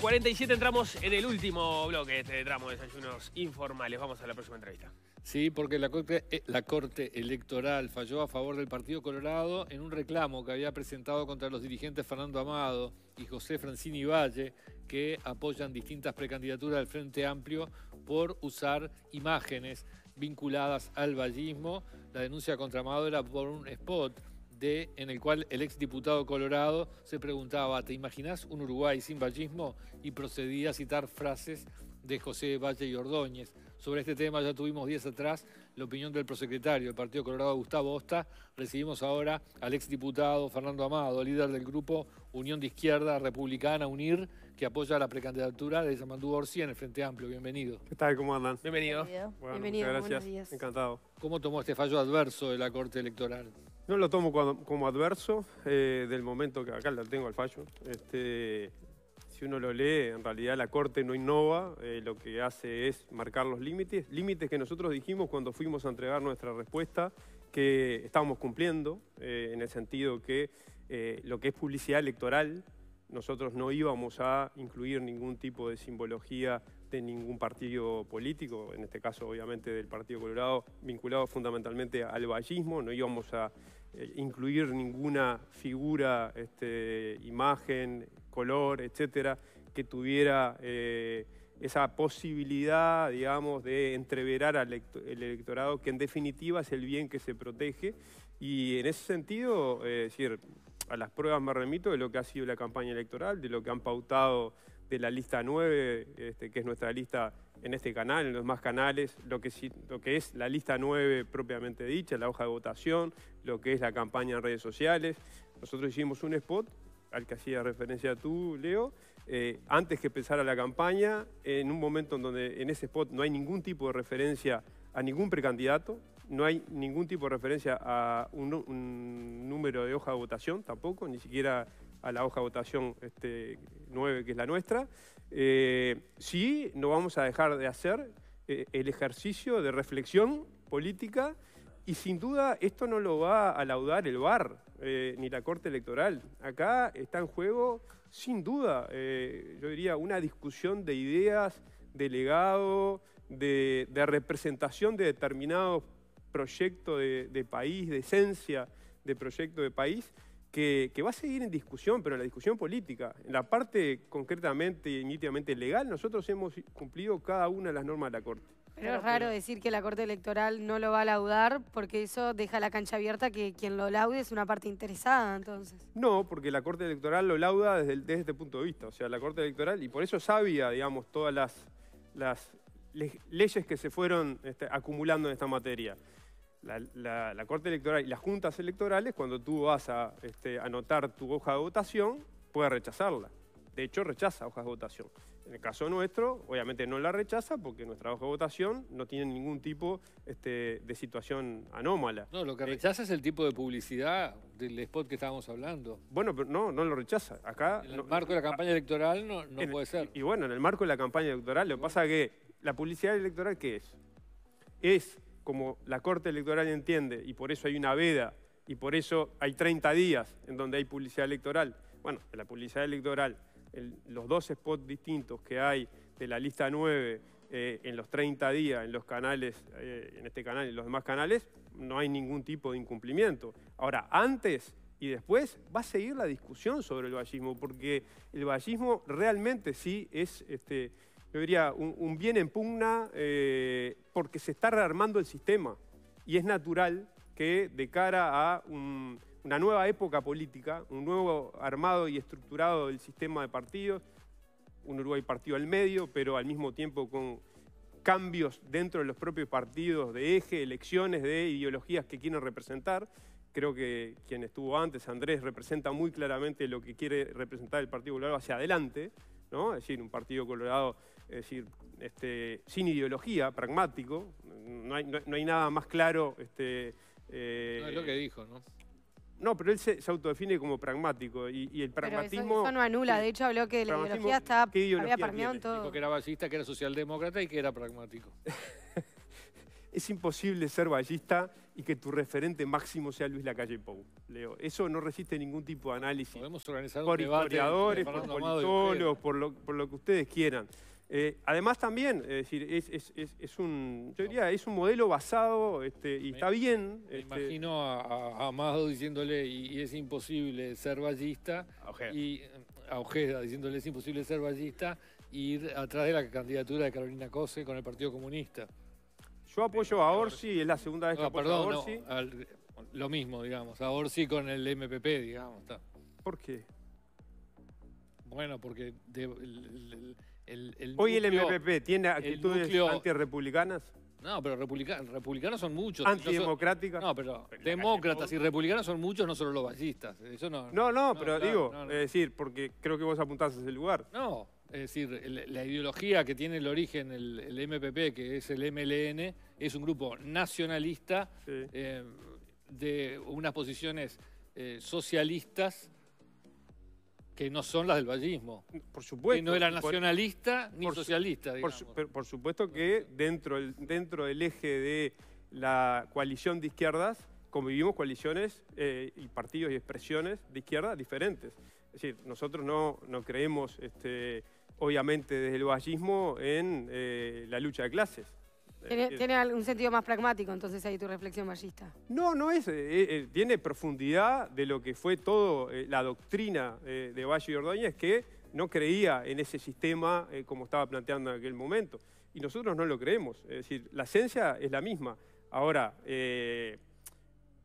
47 entramos en el último bloque de este tramo de desayunos informales. Vamos a la próxima entrevista. Sí, porque la corte, eh, la corte Electoral falló a favor del Partido Colorado en un reclamo que había presentado contra los dirigentes Fernando Amado y José Francini Valle, que apoyan distintas precandidaturas del Frente Amplio por usar imágenes vinculadas al vallismo. La denuncia contra Amado era por un spot en el cual el exdiputado Colorado se preguntaba, ¿te imaginas un Uruguay sin vallismo? Y procedía a citar frases de José Valle y Ordóñez. Sobre este tema ya tuvimos días atrás la opinión del prosecretario del Partido Colorado, Gustavo Osta. Recibimos ahora al exdiputado Fernando Amado, líder del grupo Unión de Izquierda Republicana UNIR, que apoya la precandidatura de Yamandú Orsi en el Frente Amplio. Bienvenido. ¿Qué tal? ¿Cómo andan? Bienvenido. Bienvenido. Buenos días. Encantado. ¿Cómo tomó este fallo adverso de la Corte Electoral? No lo tomo como, adverso eh, del momento que acá lo tengo al fallo. Este, si uno lo lee, en realidad la Corte no innova, eh, lo que hace es marcar los límites, límites que nosotros dijimos cuando fuimos a entregar nuestra respuesta que estábamos cumpliendo, eh, en el sentido que lo que es publicidad electoral, nosotros no íbamos a incluir ningún tipo de simbología de ningún partido político, en este caso obviamente del Partido Colorado, vinculado fundamentalmente al vallismo, no íbamos a eh, incluir ninguna figura, este, imagen, color, etcétera, que tuviera eh, esa posibilidad, digamos, de entreverar al electorado, que en definitiva es el bien que se protege. Y en ese sentido, eh, decir, a las pruebas me remito de lo que ha sido la campaña electoral, de lo que han pautado de la lista 9, este, que es nuestra lista en este canal, en los más canales, lo que, es la lista 9 propiamente dicha, la hoja de votación, lo que es la campaña en redes sociales. Nosotros hicimos un spot al que hacía referencia tú, Leo, eh, antes que empezara la campaña, en un momento en donde en ese spot no hay ningún tipo de referencia a ningún precandidato, no hay ningún tipo de referencia a un, número de hoja de votación tampoco, ni siquiera a la hoja de votación este, 9, que es la nuestra. Eh, sí, no vamos a dejar de hacer eh, el ejercicio de reflexión política y sin duda esto no lo va a laudar el VAR eh, ni la Corte Electoral. Acá está en juego, sin duda, yo diría, una discusión de ideas, de legado, de, representación de determinados proyectos de, de país, de esencia de proyecto de país, que, va a seguir en discusión, pero en la discusión política. En la parte concretamente y nítidamente legal, nosotros hemos cumplido cada una de las normas de la Corte. Pero es raro decir que la Corte Electoral no lo va a laudar, porque eso deja la cancha abierta que quien lo laude es una parte interesada, entonces. No, porque la Corte Electoral lo lauda desde, este punto de vista. O sea, la Corte Electoral, y por eso sabía, digamos, todas las, leyes que se fueron este, acumulando en esta materia la, Corte Electoral y las juntas electorales, cuando tú vas a este, anotar tu hoja de votación, puede rechazarla. De hecho, rechaza hojas de votación. En el caso nuestro, obviamente no la rechaza porque nuestra hoja de votación no tiene ningún tipo este, de situación anómala. No, lo que rechaza es el tipo de publicidad del spot que estábamos hablando. Bueno, pero no, no lo rechaza. Acá, en el marco de la campaña electoral no, puede ser. Y, bueno, en el marco de la campaña electoral, lo que pasa pasa que la publicidad electoral, ¿qué es? Es como la Corte Electoral entiende, y por eso hay una veda, y por eso hay 30 días en donde hay publicidad electoral. Bueno, la publicidad electoral, los dos spots distintos que hay de la lista 9 eh, en los 30 días en los canales, eh, en este canal y en los demás canales, no hay ningún tipo de incumplimiento. Ahora, antes y después va a seguir la discusión sobre el vallismo, porque el vallismo realmente sí es este, yo diría, un, bien en pugna eh, porque se está rearmando el sistema y es natural que de cara a una nueva época política, un nuevo armado y estructurado del sistema de partidos, un Uruguay partido al medio, pero al mismo tiempo con cambios dentro de los propios partidos de eje, elecciones de ideologías que quieren representar. Creo que quien estuvo antes, Andrés, representa muy claramente lo que quiere representar el Partido Colorado hacia adelante, ¿no? Es decir, un Partido Colorado es decir, este, sin ideología, pragmático. No hay, nada más claro. Este, eh, no es lo que dijo, ¿no? No, pero él se, autodefine como pragmático y, el pragmatismo... eso, no anula, de hecho habló que la ideología está, ¿qué había permeado todo. que era ballista, que era socialdemócrata y que era pragmático. es imposible ser ballista y que tu referente máximo sea Luis Lacalle Pou, Leo. Eso no resiste ningún tipo de análisis. Podemos organizar por historiadores, por politólogos, por lo, por lo que ustedes quieran. Eh, además también, es decir, es, un, yo es un modelo basado este, y está bien. Me este, imagino a, a, Amado diciéndole y, es imposible ser ballista y a Ojeda diciéndole es imposible ser ballista y ir atrás de la candidatura de Carolina Cose con el Partido Comunista. Yo apoyo a Orsi, es la segunda vez que apoyo a Orsi. lo mismo, digamos, a Orsi con el MPP, digamos. ¿Por qué? Bueno, porque Hoy el MPP tiene actitudes antirepublicanas? No, pero republicanos son muchos. Antidemocráticas. No, pero, demócratas y republicanos son muchos, no solo los ballistas. Eso no, no, no, pero digo, es decir, porque creo que vos apuntás a ese lugar. No, es decir, la ideología que tiene el origen el, MPP, que es el MLN, es un grupo nacionalista eh, de unas posiciones eh, socialistas que no son las del vallismo. Por supuesto. Que no era nacionalista ni socialista, Por, supuesto que dentro, el, dentro del eje de la coalición de izquierdas convivimos coaliciones eh, y partidos y expresiones de izquierda diferentes. Es decir, nosotros no, no creemos, este, obviamente, desde el vallismo en eh, la lucha de clases. Tiene, algún un sentido más pragmático, entonces, ahí tu reflexión machista. No, no es. Eh, eh, eh, tiene profundidad de lo que fue todo la doctrina de Valle y Ordóñez, que no creía en ese sistema como estaba planteando en aquel momento. Y nosotros no lo creemos. Es decir, la esencia es la misma. Ahora,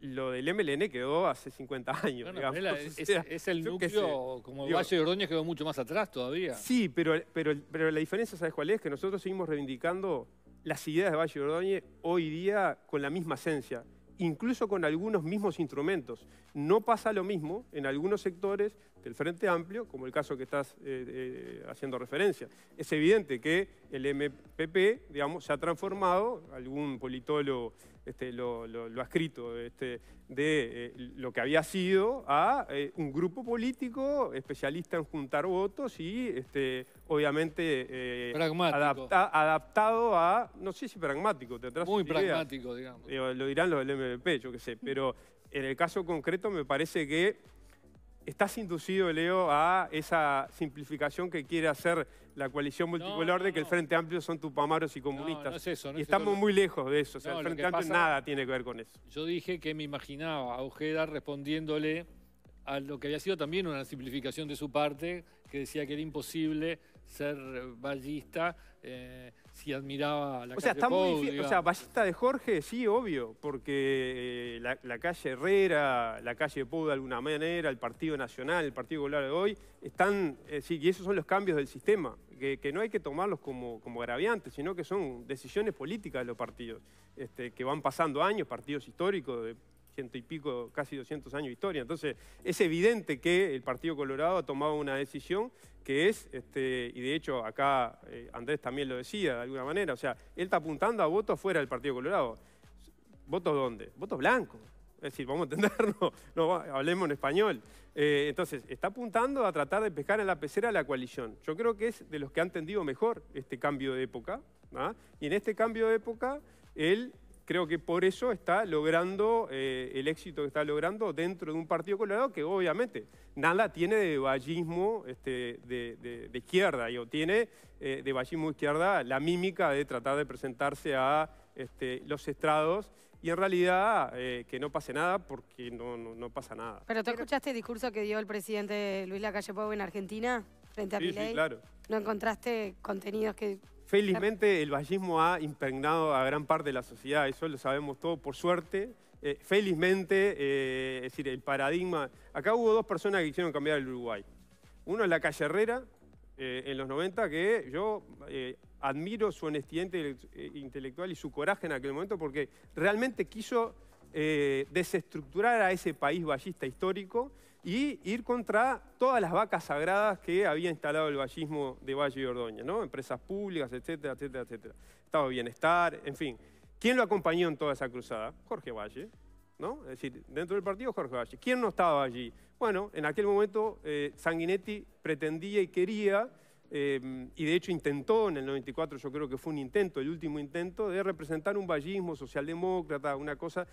lo del MLN quedó hace 50 años. Es, el núcleo, como Valle y Ordóñez quedó mucho más atrás todavía. Sí, pero, pero, pero la diferencia, ¿sabes cuál es? Que nosotros seguimos reivindicando las ideas de Valle Ordóñez hoy día con la misma esencia, incluso con algunos mismos instrumentos. No pasa lo mismo en algunos sectores del Frente Amplio, como el caso que estás eh, eh, haciendo referencia. Es evidente que el MPP, digamos, se ha transformado, algún politólogo este, lo, ha escrito, este, de eh, lo que había sido a un grupo político especialista en juntar votos y este, obviamente adaptado a, no sé si pragmático, tendrás Muy pragmático, digamos. lo dirán los del MPP, yo qué sé, pero en el caso concreto me parece que estás inducido, Leo, a esa simplificación que quiere hacer la coalición multicolor de que el Frente Amplio son tupamaros y comunistas. eso, y estamos muy lejos de eso. O sea, el Frente Amplio nada tiene que ver con eso. Yo dije que me imaginaba a Ojeda respondiéndole a lo que había sido también una simplificación de su parte, que decía que era imposible ser ballista. Eh, si admiraba la o calle sea, O sea, Ballista de Jorge, sí, obvio, porque eh, la, calle Herrera, la calle Pou de alguna manera, el Partido Nacional, el Partido Popular de hoy, están, eh, sí, y esos son los cambios del sistema, que, que no hay que tomarlos como, como agraviantes, sino que son decisiones políticas de los partidos, este, que van pasando años, partidos históricos, de ciento y pico, casi 200 años de historia. Entonces, es evidente que el Partido Colorado ha tomado una decisión que es, este, y de hecho acá eh, Andrés también lo decía de alguna manera, o sea, él está apuntando a votos fuera del Partido Colorado. ¿Votos dónde? Votos blancos. Es decir, vamos a entendernos, hablemos en español. Eh, entonces, está apuntando a tratar de pescar en la pecera la coalición. Yo creo que es de los que han entendido mejor este cambio de época. ¿ah? Y en este cambio de época, él creo que por eso está logrando eh, el éxito que está logrando dentro de un partido colorado que obviamente nada tiene de vallismo este, de, izquierda, y tiene eh, de vallismo izquierda la mímica de tratar de presentarse a este, los estrados y en realidad eh, que no pase nada porque no, pasa nada. ¿Pero tú escuchaste el discurso que dio el presidente Luis Lacalle Pou en Argentina frente a sí, claro. ¿No encontraste contenidos que Felizmente el vallismo ha impregnado a gran parte de la sociedad, eso lo sabemos todos por suerte. Eh, felizmente, eh, es decir, el paradigma... Acá hubo dos personas que quisieron cambiar el Uruguay. Uno es la calle Herrera, eh, en los 90, que yo admiro su honestidad intelectual y su coraje en aquel momento porque realmente quiso desestructurar a ese país vallista histórico y ir contra todas las vacas sagradas que había instalado el vallismo de Valle y Ordoña, ¿no? empresas públicas, etcétera, etcétera, etcétera. Estado de bienestar, en fin. ¿Quién lo acompañó en toda esa cruzada? Jorge Valle, ¿no? Es decir, dentro del partido Jorge Valle. ¿Quién no estaba allí? Bueno, en aquel momento eh, Sanguinetti pretendía y quería, eh, y de hecho intentó en el 94, yo creo que fue un intento, el último intento, de representar un vallismo socialdemócrata, una cosa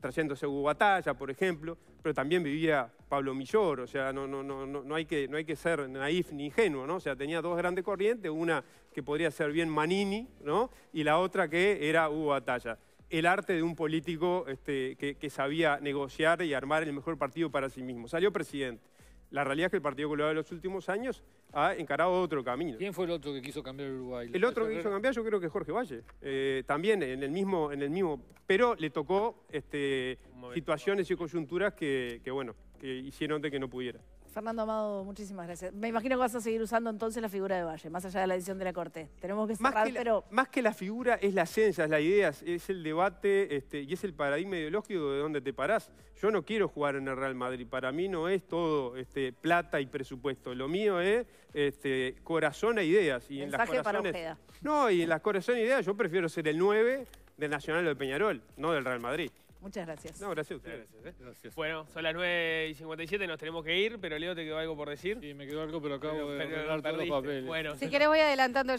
trayéndose Hugo Batalla, por ejemplo, pero también vivía Pablo Millor, o sea, no, no, no, no, hay, que, no hay que ser naif ni ingenuo, ¿no? O sea, tenía dos grandes corrientes, una que podría ser bien Manini, ¿no? Y la otra que era Hugo Batalla. El arte de un político este, que sabía negociar y armar el mejor partido para sí mismo. Salió presidente. La realidad es que el Partido Colorado en los últimos años ha encarado otro camino. ¿Quién fue el otro que quiso cambiar Uruguay? El otro que quiso cambiar yo creo que Jorge Valle. Eh, también en el mismo, en el mismo, pero le tocó este, situaciones y coyunturas que, que bueno, que hicieron de que no pudiera. Fernando Amado, muchísimas gracias. Me imagino que vas a seguir usando entonces la figura de Valle, más allá de la edición de la Corte. Tenemos que cerrar, más que la, pero... Más que la figura es la ciencia, es la idea, es el debate este, y es el paradigma ideológico de dónde te parás. Yo no quiero jugar en el Real Madrid, para mí no es todo este, plata y presupuesto. Lo mío es este, corazón e ideas. Y Mensaje en las No, y en las corazón e ideas yo prefiero ser el 9 del Nacional o de Peñarol, no del Real Madrid. Muchas gracias. No, gracias a ustedes. ¿eh? Gracias, Bueno, son las 9 y 57, nos tenemos que ir, pero Leo, ¿te quedó algo por decir? Sí, me quedó algo, pero acabo de pero, los papeles. Bueno, si querés voy adelantando